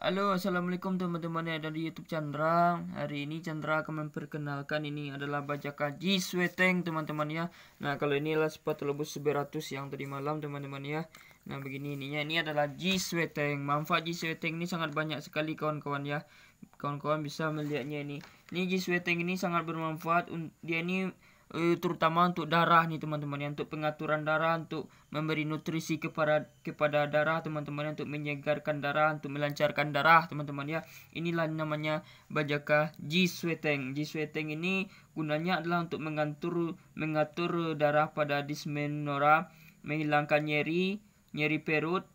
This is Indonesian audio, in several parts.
Halo assalamualaikum teman-teman yang ada di youtube Chandra Hari ini Chandra akan memperkenalkan ini adalah bajakan G Sweteng teman-teman ya Nah kalau ini adalah sepatu lebus seberatus yang tadi malam teman-teman ya Nah begini ininya ini adalah G Sweteng Manfaat G Sweteng ini sangat banyak sekali kawan-kawan ya Kawan-kawan bisa melihatnya ini Ini G Sweteng ini sangat bermanfaat Dia ini eh, terutama untuk darah nih teman-teman ya untuk pengaturan darah untuk memberi nutrisi kepada kepada darah teman-teman ya, untuk menyegarkan darah untuk melancarkan darah teman-teman ya inilah namanya bajaka Ji Sweteng Ji ini gunanya adalah untuk mengatur mengatur darah pada dismenora menghilangkan nyeri nyeri perut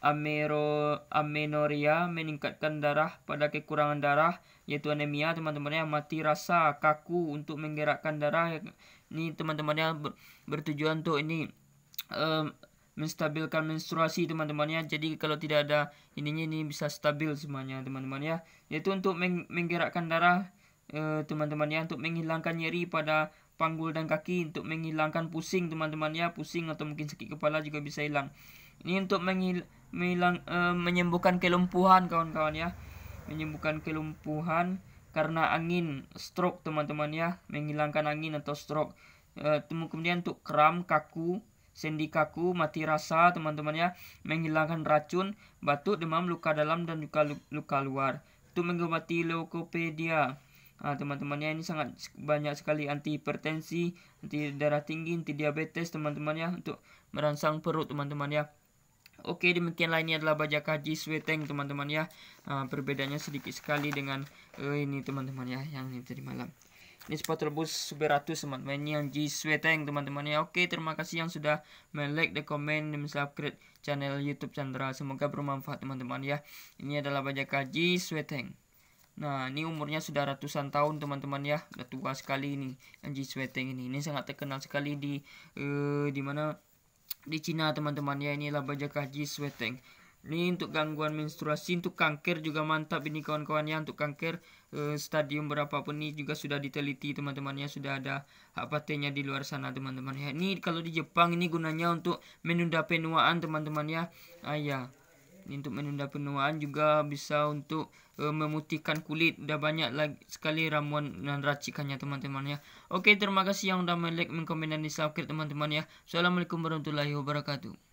amero, amenoria meningkatkan darah pada kekurangan darah yaitu anemia teman-temannya mati rasa kaku untuk menggerakkan darah ini teman-temannya bertujuan untuk ini um, menstabilkan menstruasi teman-temannya jadi kalau tidak ada ininya ini bisa stabil semuanya teman temannya yaitu untuk menggerakkan darah Eh, teman-teman ya untuk menghilangkan nyeri pada panggul dan kaki untuk menghilangkan pusing teman-teman ya pusing atau mungkin sakit kepala juga bisa hilang ini untuk menghil menghilang uh, menyembuhkan kelumpuhan kawan-kawan ya menyembuhkan kelumpuhan karena angin stroke teman-teman ya menghilangkan angin atau stroke uh, kemudian untuk kram kaku sendi kaku, mati rasa, teman-teman ya, menghilangkan racun, batuk, demam, luka dalam, dan luka, luka luar. Untuk mengobati leukopedia uh, teman-temannya ini sangat banyak sekali anti hipertensi anti darah tinggi anti diabetes teman teman ya untuk merangsang perut teman-teman ya Oke, demikian lainnya adalah baja kaji sweteng teman-teman ya. Uh, perbedaannya sedikit sekali dengan uh, ini teman-teman ya yang ini tadi malam. Ini sepatu rebus Suberatus teman-teman Ini yang G Sweteng teman-teman ya Oke terima kasih yang sudah like the comment dan subscribe channel youtube Chandra Semoga bermanfaat teman-teman ya Ini adalah bajak G Sweteng Nah, ini umurnya sudah ratusan tahun teman-teman ya, sudah tua sekali ini Anji sweteng ini. Ini sangat terkenal sekali di uh, di mana di Cina teman-teman ya. Inilah bajak haji sweteng. Ini untuk gangguan menstruasi, untuk kanker juga mantap ini kawan-kawan ya. Untuk kanker uh, stadium berapapun ini juga sudah diteliti teman-teman ya. Sudah ada hak patennya di luar sana teman-teman ya. Ini kalau di Jepang ini gunanya untuk menunda penuaan teman-teman ya. Ah iya untuk menunda penuaan juga bisa untuk uh, memutihkan kulit udah banyak lagi sekali ramuan dan racikannya teman-teman ya oke terima kasih yang udah melek mengkomen dan di subscribe teman-teman ya assalamualaikum warahmatullahi wabarakatuh